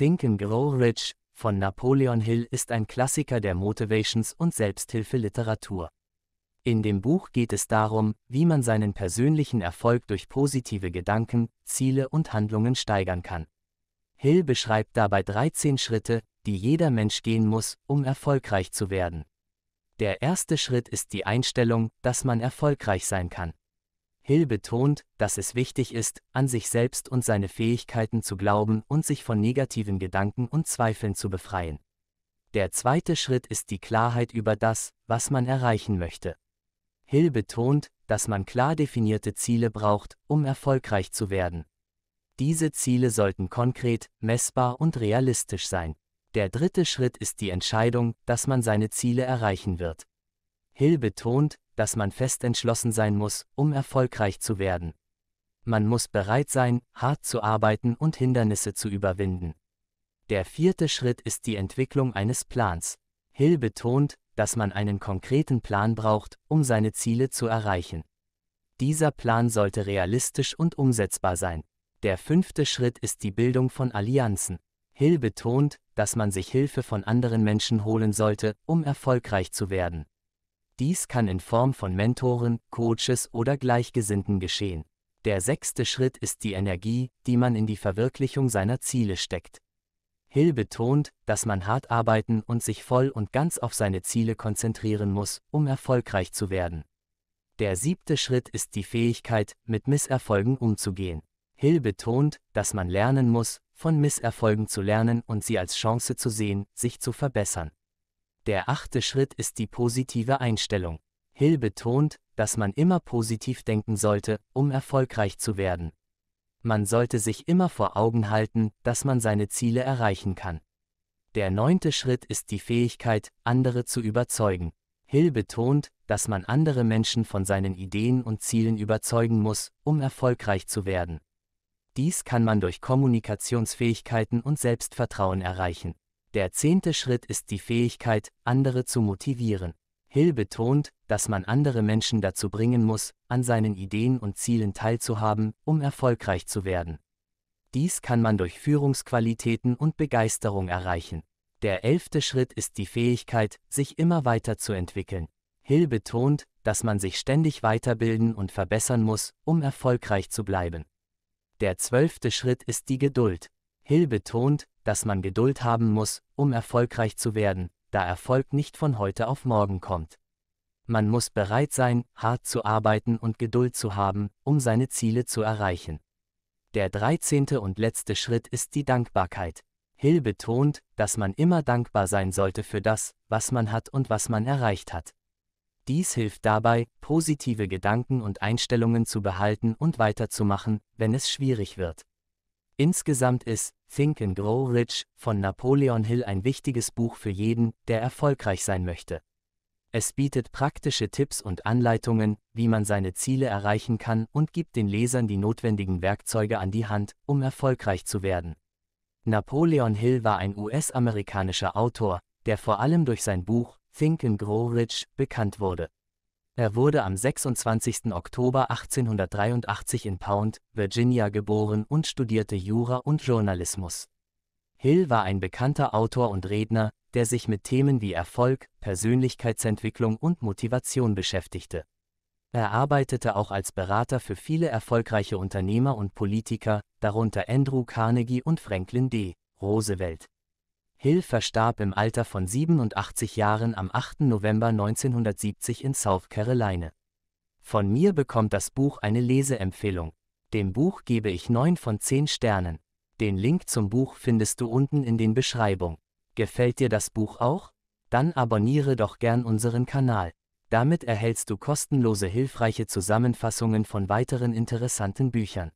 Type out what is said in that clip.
Think and Grow Rich von Napoleon Hill ist ein Klassiker der Motivations- und Selbsthilfeliteratur. In dem Buch geht es darum, wie man seinen persönlichen Erfolg durch positive Gedanken, Ziele und Handlungen steigern kann. Hill beschreibt dabei 13 Schritte, die jeder Mensch gehen muss, um erfolgreich zu werden. Der erste Schritt ist die Einstellung, dass man erfolgreich sein kann. Hill betont, dass es wichtig ist, an sich selbst und seine Fähigkeiten zu glauben und sich von negativen Gedanken und Zweifeln zu befreien. Der zweite Schritt ist die Klarheit über das, was man erreichen möchte. Hill betont, dass man klar definierte Ziele braucht, um erfolgreich zu werden. Diese Ziele sollten konkret, messbar und realistisch sein. Der dritte Schritt ist die Entscheidung, dass man seine Ziele erreichen wird. Hill betont, dass man fest entschlossen sein muss, um erfolgreich zu werden. Man muss bereit sein, hart zu arbeiten und Hindernisse zu überwinden. Der vierte Schritt ist die Entwicklung eines Plans. Hill betont, dass man einen konkreten Plan braucht, um seine Ziele zu erreichen. Dieser Plan sollte realistisch und umsetzbar sein. Der fünfte Schritt ist die Bildung von Allianzen. Hill betont, dass man sich Hilfe von anderen Menschen holen sollte, um erfolgreich zu werden. Dies kann in Form von Mentoren, Coaches oder Gleichgesinnten geschehen. Der sechste Schritt ist die Energie, die man in die Verwirklichung seiner Ziele steckt. Hill betont, dass man hart arbeiten und sich voll und ganz auf seine Ziele konzentrieren muss, um erfolgreich zu werden. Der siebte Schritt ist die Fähigkeit, mit Misserfolgen umzugehen. Hill betont, dass man lernen muss, von Misserfolgen zu lernen und sie als Chance zu sehen, sich zu verbessern. Der achte Schritt ist die positive Einstellung. Hill betont, dass man immer positiv denken sollte, um erfolgreich zu werden. Man sollte sich immer vor Augen halten, dass man seine Ziele erreichen kann. Der neunte Schritt ist die Fähigkeit, andere zu überzeugen. Hill betont, dass man andere Menschen von seinen Ideen und Zielen überzeugen muss, um erfolgreich zu werden. Dies kann man durch Kommunikationsfähigkeiten und Selbstvertrauen erreichen. Der zehnte Schritt ist die Fähigkeit, andere zu motivieren. Hill betont, dass man andere Menschen dazu bringen muss, an seinen Ideen und Zielen teilzuhaben, um erfolgreich zu werden. Dies kann man durch Führungsqualitäten und Begeisterung erreichen. Der elfte Schritt ist die Fähigkeit, sich immer weiterzuentwickeln. Hill betont, dass man sich ständig weiterbilden und verbessern muss, um erfolgreich zu bleiben. Der zwölfte Schritt ist die Geduld. Hill betont, dass man Geduld haben muss, um erfolgreich zu werden, da Erfolg nicht von heute auf morgen kommt. Man muss bereit sein, hart zu arbeiten und Geduld zu haben, um seine Ziele zu erreichen. Der dreizehnte und letzte Schritt ist die Dankbarkeit. Hill betont, dass man immer dankbar sein sollte für das, was man hat und was man erreicht hat. Dies hilft dabei, positive Gedanken und Einstellungen zu behalten und weiterzumachen, wenn es schwierig wird. Insgesamt ist Think and Grow Rich von Napoleon Hill ein wichtiges Buch für jeden, der erfolgreich sein möchte. Es bietet praktische Tipps und Anleitungen, wie man seine Ziele erreichen kann und gibt den Lesern die notwendigen Werkzeuge an die Hand, um erfolgreich zu werden. Napoleon Hill war ein US-amerikanischer Autor, der vor allem durch sein Buch Think and Grow Rich bekannt wurde. Er wurde am 26. Oktober 1883 in Pound, Virginia geboren und studierte Jura und Journalismus. Hill war ein bekannter Autor und Redner, der sich mit Themen wie Erfolg, Persönlichkeitsentwicklung und Motivation beschäftigte. Er arbeitete auch als Berater für viele erfolgreiche Unternehmer und Politiker, darunter Andrew Carnegie und Franklin D. Roosevelt. Hill verstarb im Alter von 87 Jahren am 8. November 1970 in South Carolina. Von mir bekommt das Buch eine Leseempfehlung. Dem Buch gebe ich 9 von 10 Sternen. Den Link zum Buch findest du unten in den Beschreibung. Gefällt dir das Buch auch? Dann abonniere doch gern unseren Kanal. Damit erhältst du kostenlose hilfreiche Zusammenfassungen von weiteren interessanten Büchern.